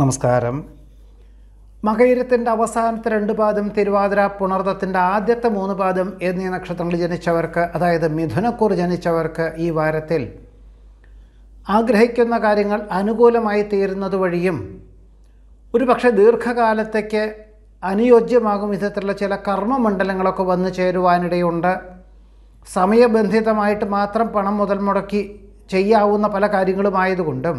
നമസ്കാരം മകയിരത്തിൻ്റെ അവസാനത്തെ രണ്ട് പാദം തിരുവാതിര പുണർദത്തിൻ്റെ ആദ്യത്തെ മൂന്ന് പാദം എന്നീ നക്ഷത്രങ്ങളിൽ ജനിച്ചവർക്ക് അതായത് മിഥുനക്കൂർ ജനിച്ചവർക്ക് ഈ വാരത്തിൽ ആഗ്രഹിക്കുന്ന കാര്യങ്ങൾ അനുകൂലമായി തീരുന്നത് വഴിയും ഒരുപക്ഷെ ദീർഘകാലത്തേക്ക് അനുയോജ്യമാകും വിധത്തിലുള്ള ചില കർമ്മമണ്ഡലങ്ങളൊക്കെ വന്നു ചേരുവാനിടയുണ്ട് സമയബന്ധിതമായിട്ട് മാത്രം പണം മുതൽ മുടക്കി ചെയ്യാവുന്ന പല കാര്യങ്ങളുമായതുകൊണ്ടും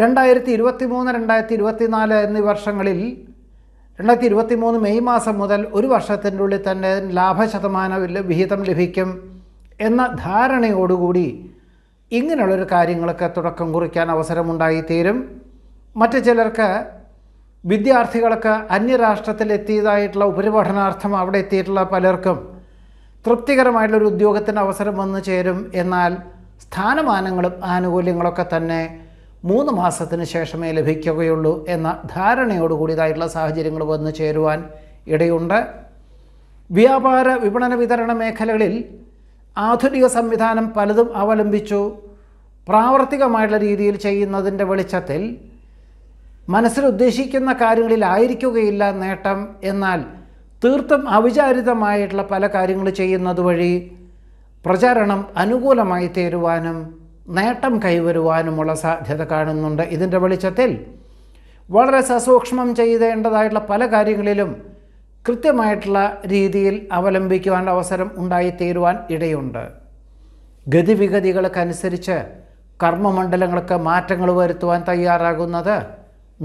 രണ്ടായിരത്തി ഇരുപത്തി മൂന്ന് രണ്ടായിരത്തി ഇരുപത്തി നാല് എന്നീ വർഷങ്ങളിൽ രണ്ടായിരത്തി ഇരുപത്തി മൂന്ന് മെയ് മാസം മുതൽ ഒരു വർഷത്തിൻ്റെ ഉള്ളിൽ തന്നെ ലാഭശതമാന വിഹിതം ലഭിക്കും എന്ന ധാരണയോടുകൂടി ഇങ്ങനെയുള്ളൊരു കാര്യങ്ങളൊക്കെ തുടക്കം കുറിക്കാൻ അവസരമുണ്ടായിത്തീരും മറ്റ് ചിലർക്ക് വിദ്യാർത്ഥികൾക്ക് അന്യരാഷ്ട്രത്തിലെത്തിയതായിട്ടുള്ള ഉപരിപഠനാർത്ഥം അവിടെ എത്തിയിട്ടുള്ള പലർക്കും തൃപ്തികരമായിട്ടുള്ളൊരു ഉദ്യോഗത്തിന് അവസരം വന്നു ചേരും എന്നാൽ സ്ഥാനമാനങ്ങളും ആനുകൂല്യങ്ങളൊക്കെ തന്നെ മൂന്ന് മാസത്തിന് ശേഷമേ ലഭിക്കുകയുള്ളൂ എന്ന ധാരണയോടുകൂടി ഇതായിട്ടുള്ള സാഹചര്യങ്ങൾ വന്നു ചേരുവാൻ ഇടയുണ്ട് വ്യാപാര വിപണന വിതരണ മേഖലകളിൽ ആധുനിക സംവിധാനം പലതും അവലംബിച്ചു പ്രാവർത്തികമായിട്ടുള്ള രീതിയിൽ ചെയ്യുന്നതിൻ്റെ വെളിച്ചത്തിൽ മനസ്സിലുദ്ദേശിക്കുന്ന കാര്യങ്ങളിലായിരിക്കുകയില്ല നേട്ടം എന്നാൽ തീർത്തും അവിചാരിതമായിട്ടുള്ള പല കാര്യങ്ങൾ ചെയ്യുന്നത് വഴി പ്രചാരണം അനുകൂലമായി തീരുവാനും നേട്ടം കൈവരുവാനുമുള്ള സാധ്യത കാണുന്നുണ്ട് ഇതിൻ്റെ വെളിച്ചത്തിൽ വളരെ സസൂക്ഷ്മം ചെയ്തേണ്ടതായിട്ടുള്ള പല കാര്യങ്ങളിലും കൃത്യമായിട്ടുള്ള രീതിയിൽ അവലംബിക്കുവാനുള്ള അവസരം ഉണ്ടായിത്തീരുവാൻ ഇടയുണ്ട് ഗതിവിഗതികൾക്കനുസരിച്ച് കർമ്മമണ്ഡലങ്ങൾക്ക് മാറ്റങ്ങൾ വരുത്തുവാൻ തയ്യാറാകുന്നത്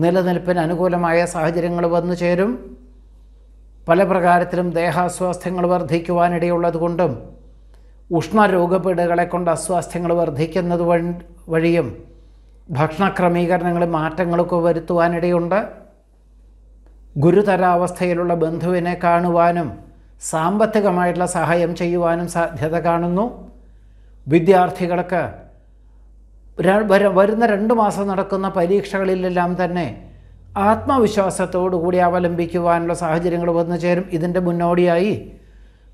നിലനിൽപ്പിന് അനുകൂലമായ സാഹചര്യങ്ങൾ വന്നു ചേരും പല പ്രകാരത്തിലും ദേഹാസ്വാസ്ഥ്യങ്ങൾ വർദ്ധിക്കുവാനിടയുള്ളതുകൊണ്ടും ഉഷ്ണരോഗപീഠകളെ കൊണ്ട് അസ്വാസ്ഥ്യങ്ങൾ വർദ്ധിക്കുന്നത് വഴിയും ഭക്ഷണ ക്രമീകരണങ്ങൾ മാറ്റങ്ങളൊക്കെ വരുത്തുവാനിടയുണ്ട് ഗുരുതരാവസ്ഥയിലുള്ള ബന്ധുവിനെ കാണുവാനും സാമ്പത്തികമായിട്ടുള്ള സഹായം ചെയ്യുവാനും സാധ്യത കാണുന്നു വിദ്യാർത്ഥികൾക്ക് വരുന്ന രണ്ട് മാസം നടക്കുന്ന പരീക്ഷകളിലെല്ലാം തന്നെ ആത്മവിശ്വാസത്തോടുകൂടി കൂടി അവലംബിക്കുവാനുള്ള സാഹചര്യങ്ങൾ വന്നു ചേരും ഇതിൻ്റെ മുന്നോടിയായി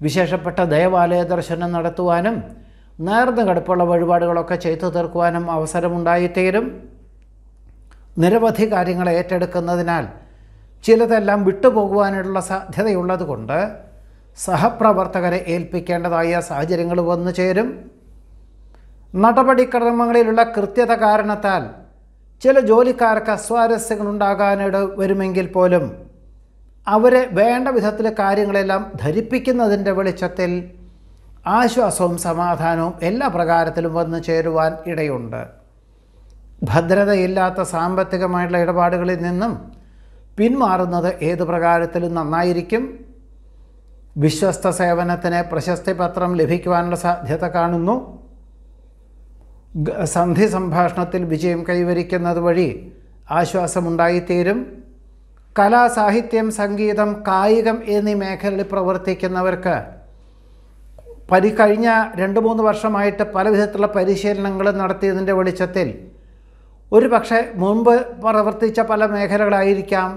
വിശേഷപ്പെട്ട ദേവാലയ ദർശനം നടത്തുവാനും നേർന്ന് കടുപ്പുള്ള വഴിപാടുകളൊക്കെ ചെയ്തു തീർക്കുവാനും അവസരമുണ്ടായിത്തീരും നിരവധി കാര്യങ്ങൾ ഏറ്റെടുക്കുന്നതിനാൽ ചിലതെല്ലാം വിട്ടുപോകുവാനുള്ള സാധ്യതയുള്ളതുകൊണ്ട് സഹപ്രവർത്തകരെ ഏൽപ്പിക്കേണ്ടതായ സാഹചര്യങ്ങൾ വന്നു ചേരും നടപടിക്രമങ്ങളിലുള്ള കൃത്യത കാരണത്താൽ ചില ജോലിക്കാർക്ക് അസ്വാരസ്യങ്ങളുണ്ടാകാനിട വരുമെങ്കിൽ പോലും അവരെ വേണ്ട വിധത്തിലെ കാര്യങ്ങളെല്ലാം ധരിപ്പിക്കുന്നതിൻ്റെ വെളിച്ചത്തിൽ ആശ്വാസവും സമാധാനവും എല്ലാ പ്രകാരത്തിലും വന്നു ചേരുവാൻ ഇടയുണ്ട് ഭദ്രതയില്ലാത്ത സാമ്പത്തികമായിട്ടുള്ള ഇടപാടുകളിൽ നിന്നും പിന്മാറുന്നത് ഏത് പ്രകാരത്തിലും നന്നായിരിക്കും വിശ്വസ്ത സേവനത്തിന് പ്രശസ്തി പത്രം ലഭിക്കുവാനുള്ള സാധ്യത കാണുന്നു സന്ധി സംഭാഷണത്തിൽ വിജയം കൈവരിക്കുന്നത് വഴി ആശ്വാസമുണ്ടായിത്തീരും കലാ സാഹിത്യം സംഗീതം കായികം എന്നീ മേഖലകളിൽ പ്രവർത്തിക്കുന്നവർക്ക് പരി കഴിഞ്ഞ രണ്ട് മൂന്ന് വർഷമായിട്ട് പല വിധത്തിലുള്ള പരിശീലനങ്ങൾ നടത്തിയതിൻ്റെ വെളിച്ചത്തിൽ ഒരു പക്ഷേ മുൻപ് പ്രവർത്തിച്ച പല മേഖലകളായിരിക്കാം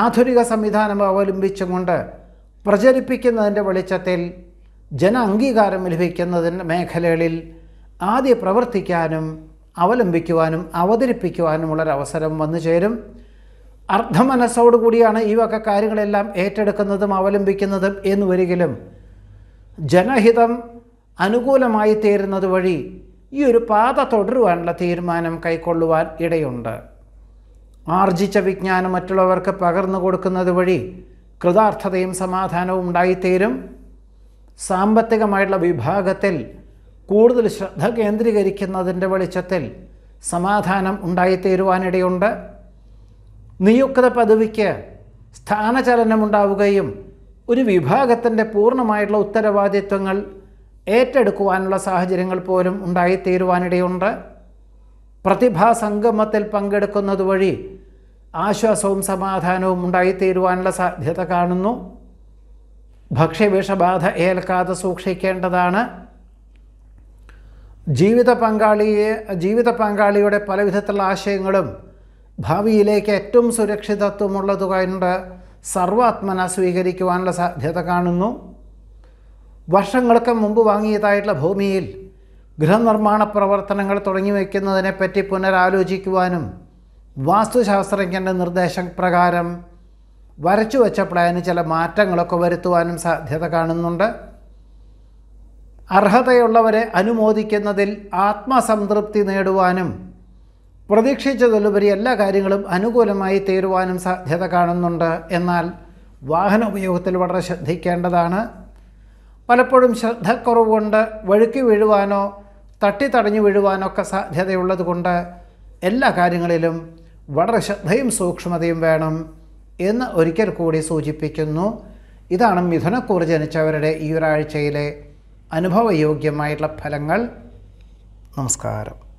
ആധുനിക സംവിധാനം അവലംബിച്ചുകൊണ്ട് പ്രചരിപ്പിക്കുന്നതിൻ്റെ വെളിച്ചത്തിൽ ജന അംഗീകാരം ലഭിക്കുന്നതിൻ്റെ മേഖലകളിൽ ആദ്യം പ്രവർത്തിക്കാനും അവലംബിക്കുവാനും അവതരിപ്പിക്കുവാനുമുള്ളൊരവസരം വന്നു ചേരും അർദ്ധമനസ്സോടു കൂടിയാണ് ഈ വക കാര്യങ്ങളെല്ലാം ഏറ്റെടുക്കുന്നതും അവലംബിക്കുന്നതും എന്ന് വരികിലും ജനഹിതം അനുകൂലമായി തീരുന്നത് വഴി ഈ ഒരു പാത തുടരുവാനുള്ള തീരുമാനം കൈക്കൊള്ളുവാൻ ഇടയുണ്ട് ആർജിച്ച വിജ്ഞാനം മറ്റുള്ളവർക്ക് പകർന്നു കൊടുക്കുന്നത് വഴി കൃതാർത്ഥതയും സമാധാനവും ഉണ്ടായിത്തീരും സാമ്പത്തികമായിട്ടുള്ള വിഭാഗത്തിൽ കൂടുതൽ ശ്രദ്ധ കേന്ദ്രീകരിക്കുന്നതിൻ്റെ വെളിച്ചത്തിൽ സമാധാനം ഉണ്ടായിത്തീരുവാനിടയുണ്ട് നിയുക്ത പദവിക്ക് സ്ഥാനചലനമുണ്ടാവുകയും ഒരു വിഭാഗത്തിൻ്റെ പൂർണ്ണമായിട്ടുള്ള ഉത്തരവാദിത്വങ്ങൾ ഏറ്റെടുക്കുവാനുള്ള സാഹചര്യങ്ങൾ പോലും ഉണ്ടായിത്തീരുവാനിടയുണ്ട് പ്രതിഭാസംഗമത്തിൽ പങ്കെടുക്കുന്നത് വഴി ആശ്വാസവും സമാധാനവും ഉണ്ടായിത്തീരുവാനുള്ള സാധ്യത കാണുന്നു ഭക്ഷ്യവിഷബാധ ഏൽക്കാതെ സൂക്ഷിക്കേണ്ടതാണ് ജീവിത പങ്കാളിയെ ജീവിത പങ്കാളിയുടെ പലവിധത്തിലുള്ള ആശയങ്ങളും ഭാവിയിലേക്ക് ഏറ്റവും സുരക്ഷിതത്വമുള്ളത് കൊണ്ട് സർവാത്മന സ്വീകരിക്കുവാനുള്ള സാധ്യത കാണുന്നു വർഷങ്ങൾക്ക് മുമ്പ് വാങ്ങിയതായിട്ടുള്ള ഭൂമിയിൽ ഗൃഹനിർമ്മാണ പ്രവർത്തനങ്ങൾ തുടങ്ങി വയ്ക്കുന്നതിനെപ്പറ്റി പുനരാലോചിക്കുവാനും വാസ്തുശാസ്ത്രജ്ഞൻ്റെ നിർദ്ദേശ പ്രകാരം വരച്ചു വെച്ച പ്ലാന് ചില മാറ്റങ്ങളൊക്കെ വരുത്തുവാനും സാധ്യത കാണുന്നുണ്ട് അർഹതയുള്ളവരെ അനുമോദിക്കുന്നതിൽ ആത്മസംതൃപ്തി നേടുവാനും പ്രതീക്ഷിച്ചതിലുപരി എല്ലാ കാര്യങ്ങളും അനുകൂലമായി തീരുവാനും സാധ്യത കാണുന്നുണ്ട് എന്നാൽ വാഹന ഉപയോഗത്തിൽ വളരെ ശ്രദ്ധിക്കേണ്ടതാണ് പലപ്പോഴും ശ്രദ്ധക്കുറവ് കൊണ്ട് വഴുക്കി വീഴുവാനോ തട്ടിത്തടഞ്ഞു വീഴുവാനൊക്കെ കൊണ്ട് എല്ലാ കാര്യങ്ങളിലും വളരെ ശ്രദ്ധയും സൂക്ഷ്മതയും വേണം എന്ന് ഒരിക്കൽ കൂടി സൂചിപ്പിക്കുന്നു ഇതാണ് മിഥുനക്കൂർ ജനിച്ചവരുടെ ഈ ഒരാഴ്ചയിലെ അനുഭവയോഗ്യമായിട്ടുള്ള ഫലങ്ങൾ നമസ്കാരം